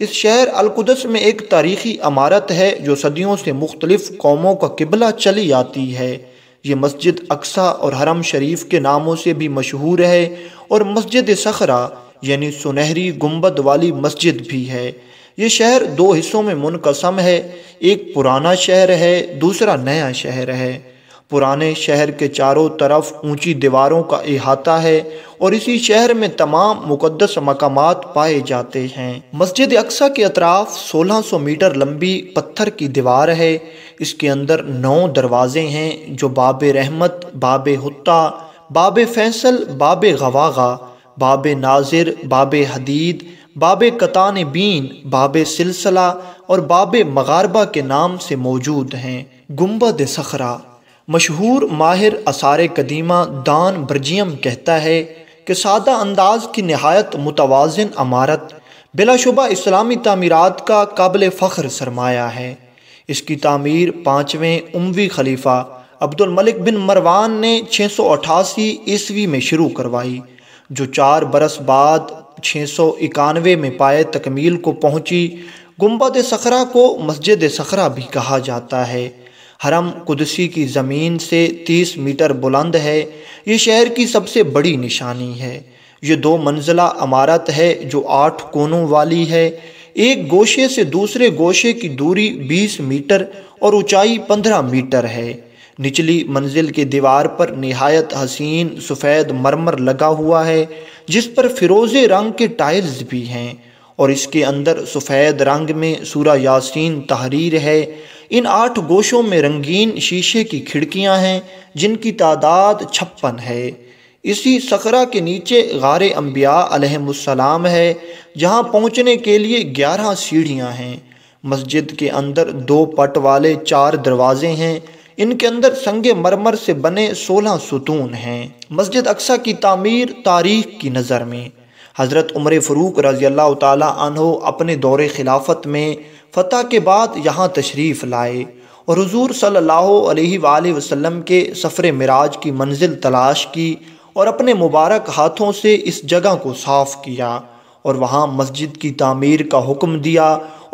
इस शहर अलकुदस में एक तारीखी अमारत है जो सदियों से मुख्तलिफ़ कौमों का किबला चली आती है ये मस्जिद अक्सा और हरम शरीफ के नामों से भी मशहूर है और मस्जिद सखरा यानी सुनहरी गुंबद वाली मस्जिद भी है ये शहर दो हिस्सों में मुनकसम है एक पुराना शहर है दूसरा नया शहर है पुराने शहर के चारों तरफ ऊंची दीवारों का अहाता है और इसी शहर में तमाम मुकदस मकामात पाए जाते हैं मस्जिद अक्सा के अतराफ 1600 मीटर लंबी पत्थर की दीवार है इसके अंदर नौ दरवाजे हैं जो बाबे रहमत बाबे हुत्ता बाबे फैसल बाबे गवागा बाब नाजिर बाब हदीद बाब कतान बीन बाब सिलसिला और बाब मगारबा के नाम से मौजूद हैं गुम्बद सखरा मशहूर माहिर आसार कदीमा दान ब्रजियम कहता है कि सादा अंदाज की नहायत मुतवाजन अमारत बिलाशुबा इस्लामी तमीरत का काबिल फ़ख्र सरमाया है इसकी तमीर पाँचवें उमवी खलीफा अब्दुलमलिक बिन मरवान ने छः सौ अठासी ईस्वी में शुरू करवाई जो चार बरस बाद छः सौ इक्यानवे में पाए तकमील को पहुँची गुम्बद सखरा को मस्जिद सखरा भी कहा जाता है हरम कुदसी की ज़मीन से तीस मीटर बुलंद है ये शहर की सबसे बड़ी निशानी है ये दो मंजिला अमारत है जो आठ कोनों वाली है एक गोशे से दूसरे गोशे की दूरी 20 मीटर और ऊंचाई 15 मीटर है निचली मंजिल की दीवार पर नहायत हसीन सफ़ेद मरमर लगा हुआ है जिस पर फिरोजे रंग के टाइल्स भी हैं और इसके अंदर सफ़ेद रंग में सूरा यासीन तहरीर है इन आठ गोशों में रंगीन शीशे की खिड़कियां हैं जिनकी तादाद छप्पन है इसी सकरा के नीचे गार अम्बिया अलहमसलाम है जहां पहुंचने के लिए ग्यारह सीढ़ियां हैं मस्जिद के अंदर दो पट वाले चार दरवाजे हैं इनके अंदर संग मरमर से बने सोलह सुतून हैं मस्जिद अक्सा की तमीर तारीख की नज़र में हज़रत उम्र फ़रूक रज़ी अल्लाह तहो अपने दौर खिलाफत में फ़तह के बाद यहाँ तशरीफ़ लाए और हजूर सल्ला वसम के सफ़र मराज की मंजिल तलाश की और अपने मुबारक हाथों से इस जगह को साफ़ किया और वहाँ मस्जिद की तामीर का हुक्म दिया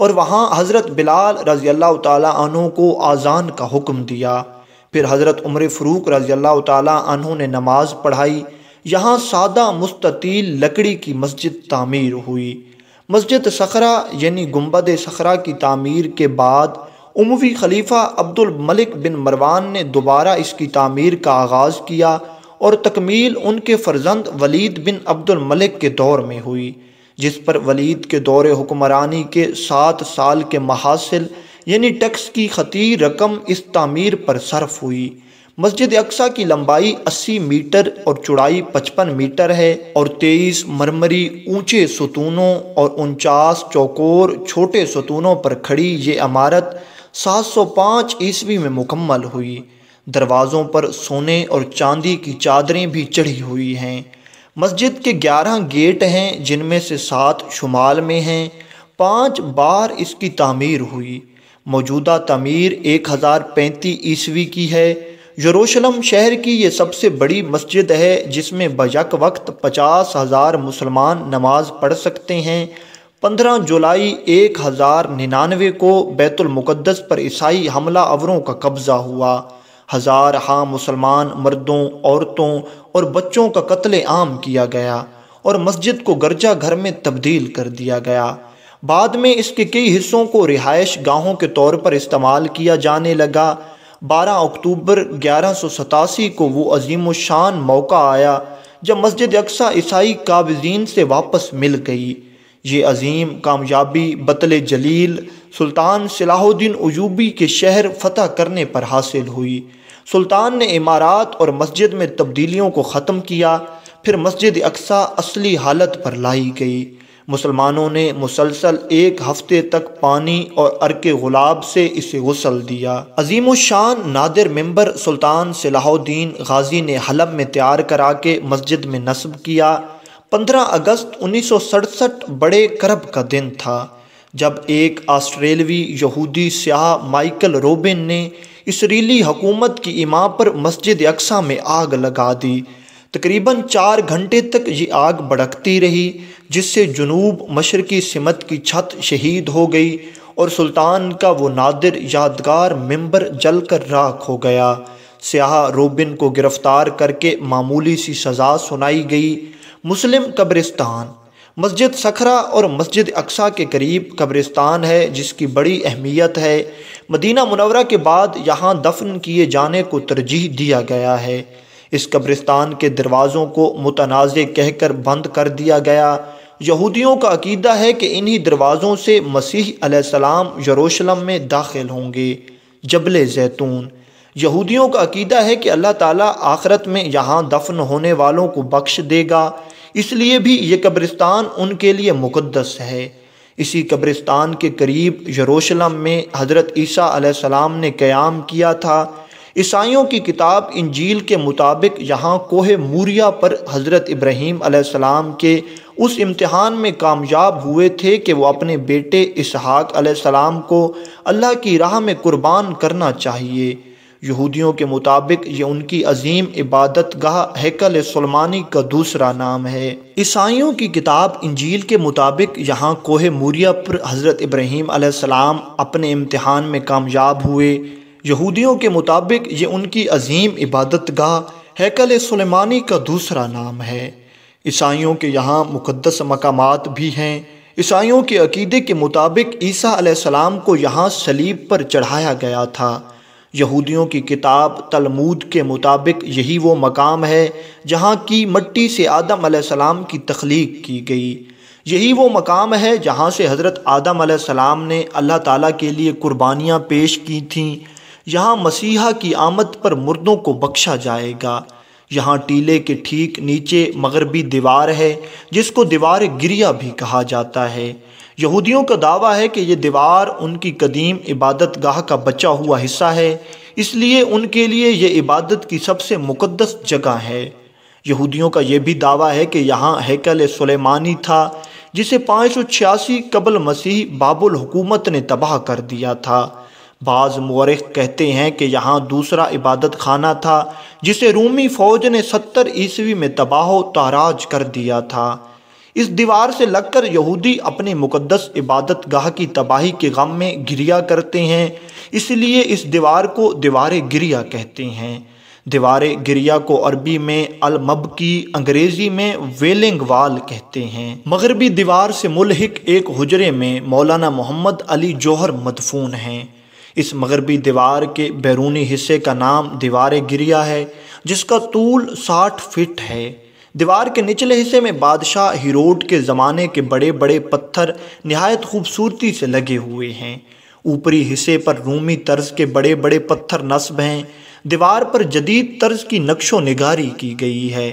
और वहाँ हज़रत बिलाल रज़ी अल्लाह तहों को आज़ान का हुक्म दिया फिर हज़रत उम्र फ़रूक रज़ी अल्लाह तहों ने नमाज पढ़ाई यहाँ सादा मुस्ततील लकड़ी की मस्जिद तामीर हुई मस्जिद सखरा यानी गुम्बद सखरा की तामीर के बाद उमवी खलीफा अब्दुल मलिक बिन मरवान ने दोबारा इसकी तामीर का आगाज़ किया और तकमील उनके फर्जंद वलीद बिन अब्दुल मलिक के दौर में हुई जिस पर वलीद के दौरे हुक्मरानी के सात साल के महासिल यानी टैक्स की खतीर रकम इस तामीर पर सर्फ हुई मस्जिद अक्सा की लंबाई अस्सी मीटर और चौड़ाई पचपन मीटर है और तेईस मरमरी ऊंचे सतूनों और उनचास चौकोर छोटे सतूनों पर खड़ी ये इमारत 705 ईस्वी में मुकम्मल हुई दरवाज़ों पर सोने और चांदी की चादरें भी चढ़ी हुई हैं मस्जिद के ग्यारह गेट हैं जिनमें से सात शुमाल में हैं पाँच बार इसकी तामीर हुई मौजूदा तमीर एक हज़ार पैंतीस ईस्वी की है यरूशलम शहर की ये सबसे बड़ी मस्जिद है जिसमें बजक वक्त पचास हज़ार मुसलमान नमाज पढ़ सकते हैं पंद्रह जुलाई एक हज़ार निन्यानवे को बैतुलमुक़दस पर ईसाई हमला अवरों का कब्ज़ा हुआ हज़ार हाँ मुसलमान मर्दों औरतों और बच्चों का कत्ल आम किया गया और मस्जिद को गर्जा घर में तब्दील कर दिया गया बाद में इसके कई हिस्सों को रिहाइश गाहों के तौर पर इस्तेमाल किया जाने लगा 12 अक्टूबर ग्यारह को वो अजीम शान मौका आया जब मस्जिद अक्सा ईसाई काबजीन से वापस मिल गई ये अजीम कामयाबी बतल जलील सुल्तान सलाहुद्दीन अयूबी के शहर फतह करने पर हासिल हुई सुल्तान ने इमारात और मस्जिद में तब्दीलियों को ख़त्म किया फिर मस्जिद अक्सा असली हालत पर लाई गई मुसलमानों ने मुसलसल एक हफ्ते तक पानी और अर्क गुलाब से इसे गसल दिया अजीम शान नादिर मेंबर सुल्तान सलाहुद्दीन गाजी ने हलम में तैयार करा के मस्जिद में नस्ब किया 15 अगस्त उन्नीस बड़े करब का दिन था जब एक ऑस्ट्रेलवी यहूदी स्याह माइकल रोबिन ने इसरीली हुकूमत की इमाम पर मस्जिद अक्सा में आग लगा दी तकरीबन चार घंटे तक ये आग भड़कती रही जिससे जनूब मशरकी सिमत की छत शहीद हो गई और सुल्तान का वो नादिर यादगार मेंबर जलकर राख हो गया स्याह रोबिन को गिरफ़्तार करके मामूली सी सज़ा सुनाई गई मुस्लिम कब्रिस्तान मस्जिद सखरा और मस्जिद अक्सा के करीब कब्रिस्तान है जिसकी बड़ी अहमियत है मदीना मुनवरा के बाद यहाँ दफन किए जाने को तरजीह दिया गया है इस कब्रिस्तान के दरवाज़ों को मुतनाज़ कहकर बंद कर दिया गया यहूदियों का अकीदा है कि इन्हीं दरवाज़ों से मसीह सलाम यरूशलम में दाखिल होंगे जबल जैतून यहूदियों का अकीदा है कि अल्लाह ताला आखरत में यहाँ दफन होने वालों को बख्श देगा इसलिए भी ये कब्रिस्तान उनके लिए मुकदस है इसी कब्रिस्तान के करीब यरूशलेम में हज़रत ईसा ने क़याम किया था ईसाइयों की किताब इंजील के मुताबिक यहाँ कोह मूरिया पर हज़रत इब्राहीम के उस इम्तहान में कामयाब हुए थे कि वो अपने बेटे इसहाक को अल्लाह की राह में कुर्बान करना चाहिए यहूदियों के मुताबिक ये उनकी अजीम इबादत गाह हैकल सलमानी का दूसरा नाम है ईसाइयों की किताब इंजील के मुताबिक यहाँ कोह मूरिया पर हज़रत इब्राहीम आसमाम अपने इम्तहान में कामयाब हुए यहूदियों के मुताबिक ये उनकी अजीम इबादत गाह हैकल सलेमानी का दूसरा नाम है ईसाइयों के यहाँ मुकदस मकाम भी हैं ईसाइयों के अकीदे के मुताबिक ईसा सलाम को यहाँ सलीब पर चढ़ाया गया था यहूदियों की किताब तलमूद के मुताबिक यही वो मकाम है जहाँ की मट्टी से आदम सलाम की तख्लीक की गई यही वो मकाम है जहाँ से हज़रत आदम सलाम ने अल्लाह ताला के लिए कुर्बानियाँ पेश की थीं यहाँ मसीहा की आमद पर मुर्दों को बख्शा जाएगा यहाँ टीले के ठीक नीचे मगरबी दीवार है जिसको दीवार गिरिया भी कहा जाता है यहूदियों का दावा है कि ये दीवार उनकी कदीम इबादत गाह का बचा हुआ हिस्सा है इसलिए उनके लिए ये इबादत की सबसे मुकदस जगह है यहूदियों का यह भी दावा है कि यहाँ हैकल सुलेमानी था जिसे पाँच सौ छियासी कबल मसीह बाबुल हुकूमत ने तबाह कर दिया था बाज़ मौरख कहते हैं कि यहाँ दूसरा इबादत खाना था जिसे रूमी फ़ौज ने सत्तर ईस्वी में तबाह ताराज कर दिया था इस दीवार से लगकर यहूदी अपने मुकद्दस इबादत गाह की तबाही के गम में गिरिया करते हैं इसलिए इस दीवार को दीवार गिरिया कहते हैं दीवार गिरिया को अरबी में अलमब की अंग्रेज़ी में वेलिंग वाल कहते हैं मगरबी दीवार से मुलहिक एक हजरे में मौलाना मोहम्मद अली जौहर मदफून हैं इस मगरबी दीवार के बैरूनी हिस्से का नाम दीवार गिरिया है जिसका तूल साठ फिट है दीवार के निचले हिस्से में बादशाह हिरोड के ज़माने के बड़े बड़े पत्थर नहायत खूबसूरती से लगे हुए हैं ऊपरी हिस्से पर रूमी तर्ज के बड़े बड़े पत्थर नस्ब हैं दीवार पर जदीद तर्ज की नक्शो नगारी की गई है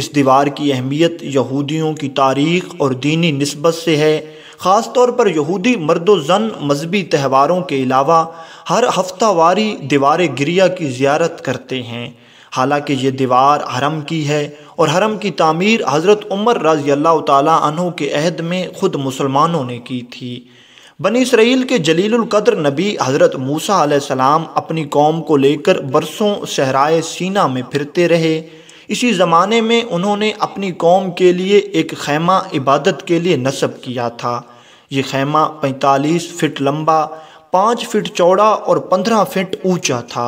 इस दीवार की अहमियत यहूदियों की तारीख और दीनी नस्बत से है ख़ास तौर पर यहूदी मर्द जन मजहबी त्यौहारों के अलावा हर हफ्तावारी दीवार गिरिया की ज्यारत करते हैं हालांकि ये दीवार हरम की है और हरम की तमीर हज़रत उमर रज़ी अल्लाह के अहद में ख़ुद मुसलमानों ने की थी बनी इसराइल के जलीलकद्र नबी हज़रत मूसा आसमाम अपनी कौम को लेकर बरसों सहराए सीना में फिरते रहे इसी ज़माने में उन्होंने अपनी कौम के लिए एक खैमा इबादत के लिए नस्ब किया था ये खैमा पैंतालीस फ़िट लम्बा पाँच फ़िट चौड़ा और पंद्रह फ़िट ऊँचा था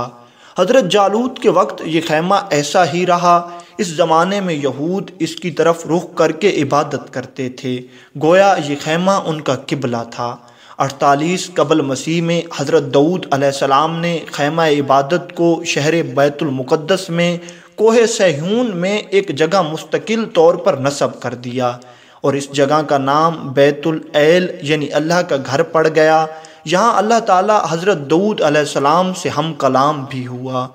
हज़रत जालूद के वक्त ये खैमा ऐसा ही रहा इस ज़माने में यहूद इसकी तरफ रुख करके इबादत करते थे गोया ये खैमा उनका किबला था अड़तालीस कबल मसीह में हज़रत दऊद अलैहिस्सलाम ने खैमा इबादत को शहर बैतुलमक़दस में कोह सहून में एक जगह मुस्तकिल तौर पर नस्ब कर दिया और इस जगह का नाम बैतुल एल यानी अल्लाह का घर पड़ गया यहाँ अल्लाह ताला हज़रत दऊद अलैहिस्सलाम से हम कलाम भी हुआ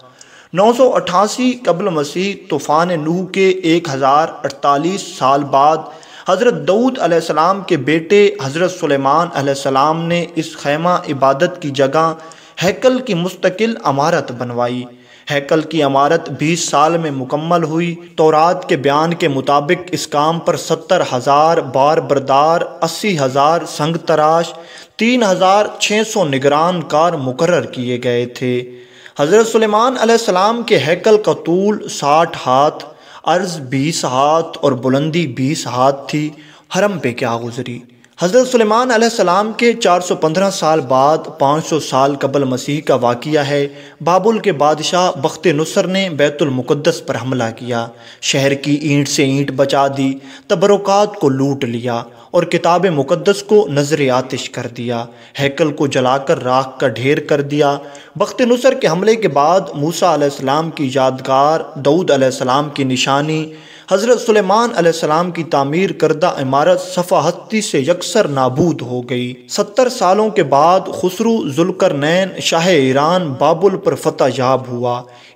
नौ सौ अट्ठासी कबल मसीह तूफ़ान नूह के एक हज़ार अड़तालीस साल बाद हज़रत दऊद अलैहिस्सलाम के बेटे हज़रत सुलेमान अलैहिस्सलाम ने इस खैमा इबादत की जगह हैकल की मुस्तकिल अमारत बनवाई हैकल की इमारत 20 साल में मुकम्मल हुई तोरात के बयान के मुताबिक इस काम पर सत्तर हज़ार बार बरदार अस्सी हज़ार संग तराश तीन हज़ार छः सौ निगरान कार मुकर किए गए थे हज़रत सलेमान के हैकल का तूल साठ हाथ अर्ज़ बीस हाथ और बुलंदी बीस हाथ थी हरम पे क्या गुजरी हज़रत के चार के 415 साल बाद 500 साल कबल मसीह का वाक़ है बाबुल के बादशाह बख्त नसर ने बैतुलमुक़दस पर हमला किया शहर की ईंट से ईंट बचा दी तबरक़ात को लूट लिया और किताब मुक़दस को नजर आतिश कर दिया हैकल को जलाकर राख का ढेर कर दिया बख्त नसर के हमले के बाद मूसा आसमाम की यादगार दऊद सलाम की निशानी हज़रत सलेमान की तामीर करदा इमारत सफ़ाहती से यकसर नाबूद हो गई सत्तर सालों के बाद खसरू जुलकर नैन शाह ईरान बाबुल पर फतह याब हुआ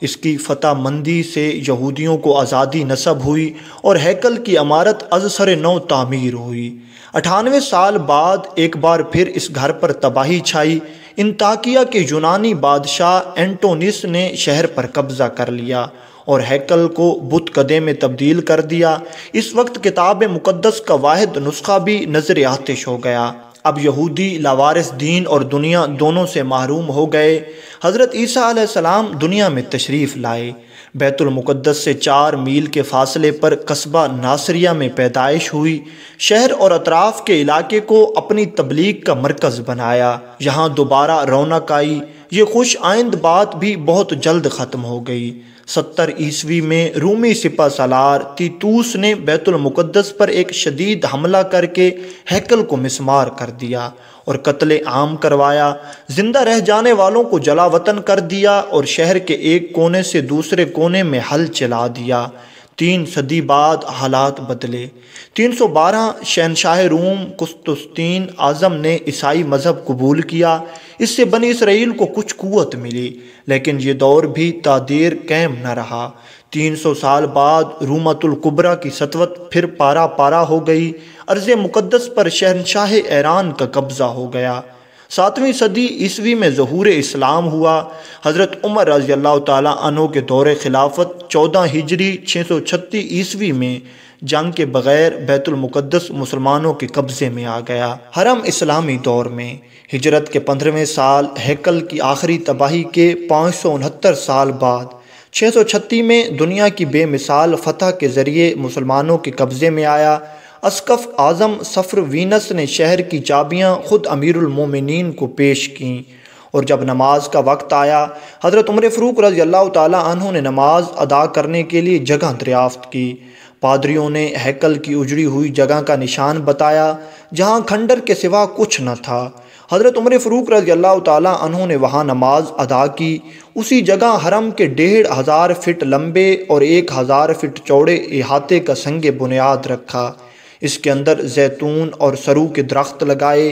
इसकी फतह मंदी से यहूदियों को आज़ादी नसब हुई और हैकल की इमारत अजसर नौ तामीर हुई अठानवे साल बाद एक बार फिर इस घर पर तबाही छाई इंताकिया के यूनानी बादशाह एंटोनिस ने शहर पर कब्ज़ा कर लिया और हैकल को बुत कदे में तब्दील कर दिया इस वक्त किताब मुक़दस का वाद नुस्खा भी नज़र आतिश हो गया अब यहूदी लावारिस दीन और दुनिया दोनों से महरूम हो गए हज़रत ईसा सलाम दुनिया में तशरीफ़ लाए बैतुलमुक़दस से चार मील के फासले पर कस्बा नासरिया में पैदाइश हुई शहर और अतराफ़ के इलाके को अपनी तबलीग का मरकज़ बनाया यहाँ दोबारा रौनक आई ये खुश आइंद बात भी बहुत जल्द ख़त्म हो गई सत्तर ईस्वी में रूमी सिपा सलार तीतूस ने बैतुलमुक़दस पर एक शदीद हमला करके हैकल को मिसमार कर दिया और कत्ल आम करवाया ज़िंदा रह जाने वालों को जलावतन कर दिया और शहर के एक कोने से दूसरे कोने में हल चला दिया तीन सदी बाद हालात बदले 312 शहनशाह रूम कुस्तुस्तीन आज़म ने ईसाई मज़हब कबूल किया इससे बनी इसराइल को कुछ कुत मिली लेकिन ये दौर भी तादीर कैम न रहा 300 साल बाद रूमतुल्कुबरा की सतवत फिर पारा पारा हो गई अर्ज़ मुक़दस पर शहनशाह ईरान का कब्ज़ा हो गया सातवीं सदी ईस्वी में जहूर इस्लाम हुआ हज़रत उमर रज़ी अल्लाह तु के दौर खिलाफत चौदह हिजरी छः सौ छत्तीस ईस्वी में जंग के बग़ैर बैतुलमक़दस मुसलमानों के कब्ज़े में आ गया हरम इस्लामी दौर में हिजरत के पंद्रहवें साल हैकल की आखिरी तबाही के पाँच सौ उनहत्तर साल बाद छः सौ छत्तीस में दुनिया की बेमिसाल फतह के ज़रिए मुसलमानों के कब्ज़े में आया असकफ आज़म सफ़र वीनस ने शहर की चाबियाँ ख़ुद अमीरमिन को पेश कं और जब नमाज का वक्त आया हज़रत उम्र फ़रूक रजी अल्लाह तहों ने नमाज अदा करने के लिए जगह दरियाफ़त की पादरीों ने हैकल की उजड़ी हुई जगह का निशान बताया जहाँ खंडर के सिवा कुछ न था हज़रत उम्र फ़रूक रजी अल्लाह तहों ने वहाँ नमाज अदा की उसी जगह हरम के डेढ़ हज़ार फिट लम्बे और एक हज़ार फिट चौड़े अहाते का संग बुनियाद रखा इसके अंदर जैतून और सरू के दरख्त लगाए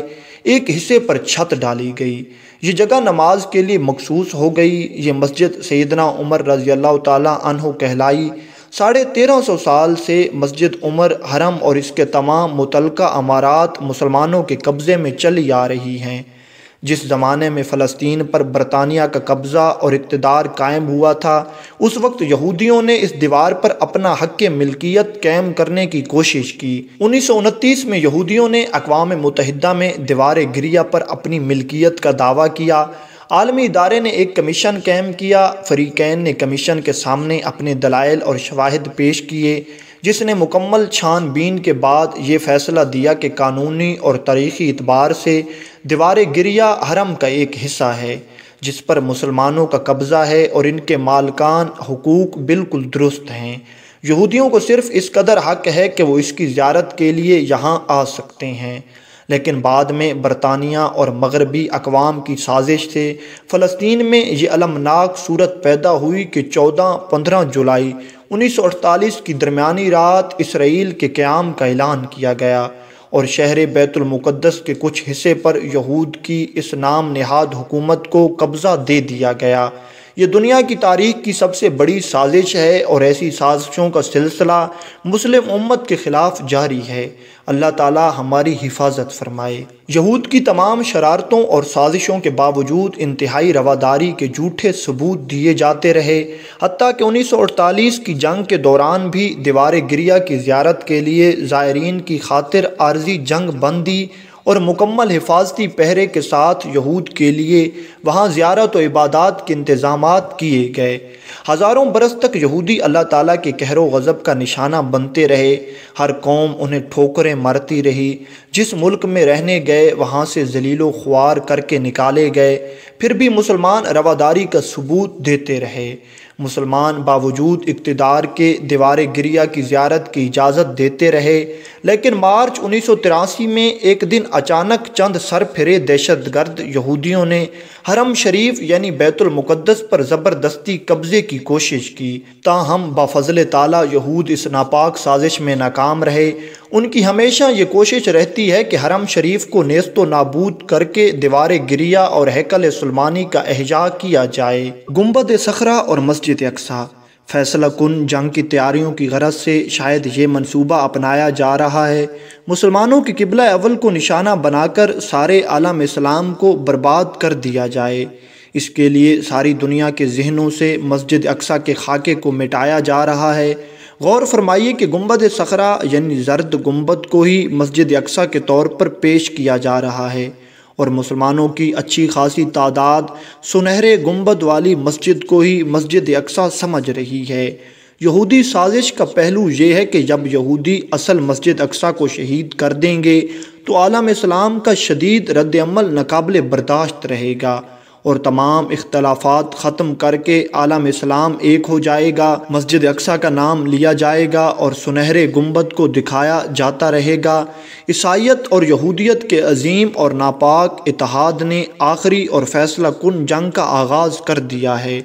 एक हिस्से पर छत डाली गई ये जगह नमाज के लिए मखसूस हो गई ये मस्जिद सैदना उमर रज़ी अल्लाह तहों कहलाई साढ़े तेरह सौ साल से मस्जिद उमर हरम और इसके तमाम मुतलका अमारात मुसलमानों के कब्ज़े में चली आ रही हैं जिस ज़माने में फ़लस्तीन पर बरतानिया का कब्ज़ा और इकतदार कायम हुआ था उस वक्त यहूदियों ने इस दीवार पर अपना हक मिल्कियत कैम करने की कोशिश की उन्नीस सौ उनतीस में यहूदियों ने अकवाम मुतहदा में दीवार गिरिया पर अपनी मिल्कियत का दावा किया आलमी इदारे ने एक कमीशन कैम किया फरीकैन ने कमीशन के सामने अपने दलाइल और शवाहद पेश किए जिसने मुकम्मल छानबीन के बाद ये फ़ैसला दिया कि कानूनी और तारीख़ी अतबार से दीवार गिरिया हरम का एक हिस्सा है जिस पर मुसलमानों का कब्ज़ा है और इनके मालकान हकूक़ बिल्कुल दुरुस्त हैं यहूदियों को सिर्फ़ इस कदर हक है कि वो इसकी ज्यारत के लिए यहाँ आ सकते हैं लेकिन बाद में बरतानिया और मगरबी अकवाम की साजिश से फ़लस्तीन में ये अलमनाक सूरत पैदा हुई कि चौदह पंद्रह जुलाई उन्नीस सौ अड़तालीस की दरमियानी रात इसराइल के क़्याम का ऐलान किया गया और शहर बैतुलमक़दस के कुछ हिस्से पर यहूद की इस नाम नहाद हुकूमत को कब्ज़ा दे दिया गया ये दुनिया की तारीख की सबसे बड़ी साजिश है और ऐसी साजिशों का सिलसिला मुस्लिम उम्मत के ख़िलाफ़ जारी है अल्लाह ताला हमारी हिफाजत फरमाए यहूद की तमाम शरारतों और साजिशों के बावजूद इंतहाई रवादारी के झूठे सबूत दिए जाते रहे हती कि उन्नीस सौ अड़तालीस की जंग के दौरान भी दीवार गिरिया की ज्यारत के लिए ज़ायरीन की खातिर आर्जी जंग बंदी और मुकम्मल हिफाजती पहरे के साथ यहूद के लिए वहाँ ज़्यारत व इबादत के इंतज़ाम किए गए हज़ारों बरस तक यहूदी अल्लाह ताला के कहर गज़ब का निशाना बनते रहे हर कौम उन्हें ठोकरें मरती रही जिस मुल्क में रहने गए वहाँ से जलीलो ख्वार करके निकाले गए फिर भी मुसलमान रवादारी का सबूत देते रहे मुसलमान बावजूद इकतदार के दीवार गिरिया की ज्यारत की इजाज़त देते रहे लेकिन मार्च उन्नीस सौ तिरासी में एक दिन अचानक चंद सर फिरे दहशत गर्द यहूदियों ने हरम शरीफ यानी बैतुलमक़दस पर ज़बरदस्ती कब्ज़े की कोशिश की ताहम बफजल ताला यहूद इस नापाक साजिश में नाकाम रहे उनकी हमेशा ये कोशिश रहती है कि हरम शरीफ को नेस्त नाबूद करके दीवार गिरिया और हैकल सलमानी का एहजा किया जाए गुम्बद सखरा और मस्जिद अक्सा फैसला कन जंग की तैयारियों की गरज से शायद ये मनसूबा अपनाया जा रहा है मुसलमानों के किबला अवल को निशाना बनाकर सारे आलम इस्लाम को बर्बाद कर दिया जाए इसके लिए सारी दुनिया के जहनों से मस्जिद अक्सा के खाके को मिटाया जा रहा है गौर फरमाइए कि गुम्बद सखरा यानी जर्द गुम्बद को ही मस्जिद अक्सा के तौर पर पेश किया जा रहा है और मुसलमानों की अच्छी खासी तादाद सुनहरे गुम्बद वाली मस्जिद को ही मस्जिद अक्सा समझ रही है यहूदी साजिश का पहलू ये है कि जब यहूदी असल मस्जिद अक्सा को शहीद कर देंगे तो आलम इस्लाम का शदीद रद्दमल नाकबले बर्दाश्त रहेगा और तमाम इख्तलाफात ख़त्म करके आलम इस्लाम एक हो जाएगा मस्जिद अक्सा का नाम लिया जाएगा और सुनहरे गुम्बद को दिखाया जाता रहेगा ईसाइत और यहूदियत के अजीम और नापाक इतिहाद ने आखिरी और फैसला कन जंग का आगाज़ कर दिया है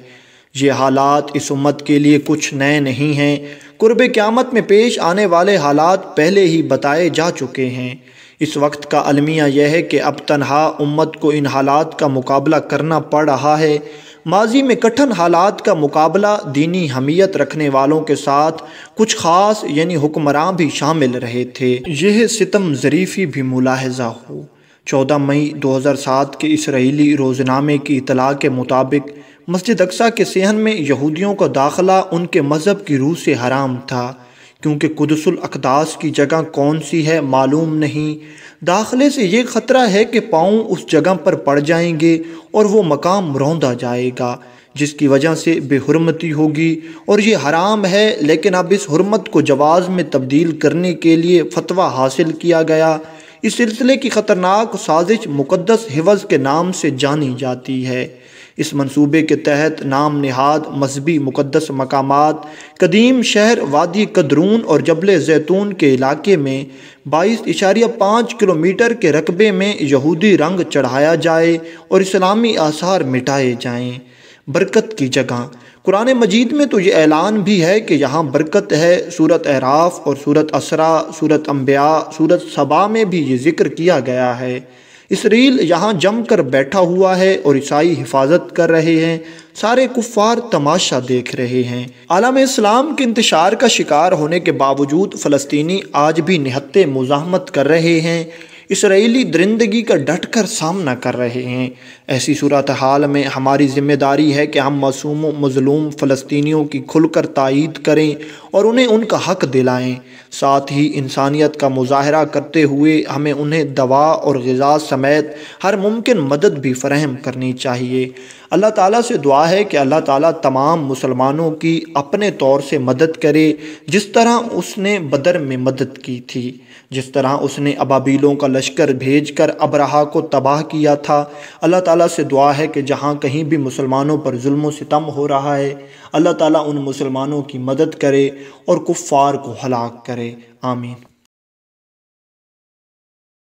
ये हालात इस उम्मत के लिए कुछ नए नहीं हैं कुर्ब क़्यामत में पेश आने वाले हालात पहले ही बताए जा चुके हैं इस वक्त का अलमिया यह है कि अब तनहा उम्मत को इन हालात का मुकाबला करना पड़ रहा है माजी में कठिन हालात का मुकाबला दीनी हमीयत रखने वालों के साथ कुछ ख़ास यानी हुक्मरान भी शामिल रहे थे यह सितम ज़रीफ़ी भी मुलाहजा हो चौदह मई दो हज़ार सात के इसराइली रोज़नामे की इतला के मुताबिक मस्जिद अक्सा के सेहन में यहूदियों का दाखिला उनके मज़हब की रूह से हराम था क्योंकि कुदसुल अकदास की जगह कौन सी है मालूम नहीं दाखिले से ये ख़तरा है कि पाँव उस जगह पर पड़ जाएंगे और वो मकाम रौंदा जाएगा जिसकी वजह से बेहरमती होगी और ये हराम है लेकिन अब इस हरमत को जवाज़ में तब्दील करने के लिए फतवा हासिल किया गया इस सिलसिले की ख़तरनाक साजिश मुक़दस हिवज़ के नाम से जानी जाती है इस मनसूबे के तहत नाम नहाद मजहबी मुक़दस मकाम कदीम शहर वादी कदरून और जबल जैतून के इलाके में बाईस इशारिया पाँच किलोमीटर के रकबे में यहूदी रंग चढ़ाया जाए और इस्लामी आसार मिटाए जाएँ बरकत की जगह कुरान मजीद में तो ये ऐलान भी है कि यहाँ बरकत है सूरत एराफ और सूरत असरा सूरत अम्बिया सूरत सबा में भी ये ज़िक्र किया गया है इसराइल यहाँ जम कर बैठा हुआ है और ईसाई हिफाजत कर रहे हैं सारे कुफ़ार तमाशा देख रहे हैं आलम इस्लाम के इंतशार का शिकार होने के बावजूद फ़लस्तनी आज भी निहत्ते मुजामत कर रहे हैं इसराइली दरिंदगी का डट कर सामना कर रहे हैं ऐसी सूरत हाल में हमारी जिम्मेदारी है कि हम मासूम मजलूम फ़लस्तियों की खुलकर तइद करें और उन्हें उनका हक दिलाएं साथ ही इंसानियत का मुजाहरा करते हुए हमें उन्हें दवा और गज़ा समेत हर मुमकिन मदद भी फरहम करनी चाहिए अल्लाह ताला से दुआ है कि अल्लाह ताला तमाम मुसलमानों की अपने तौर से मदद करे जिस तरह उसने बदर में मदद की थी जिस तरह उसने अबाबीलों का लश्कर भेजकर अबरहा को तबाह किया था अल्लाह ताला से दुआ है कि जहाँ कहीं भी मुसलमानों पर जुल्म सितम हो रहा है अल्लाह ताला उन मुसलमानों की मदद करे और कुफ़ार को हलाक करे आमीन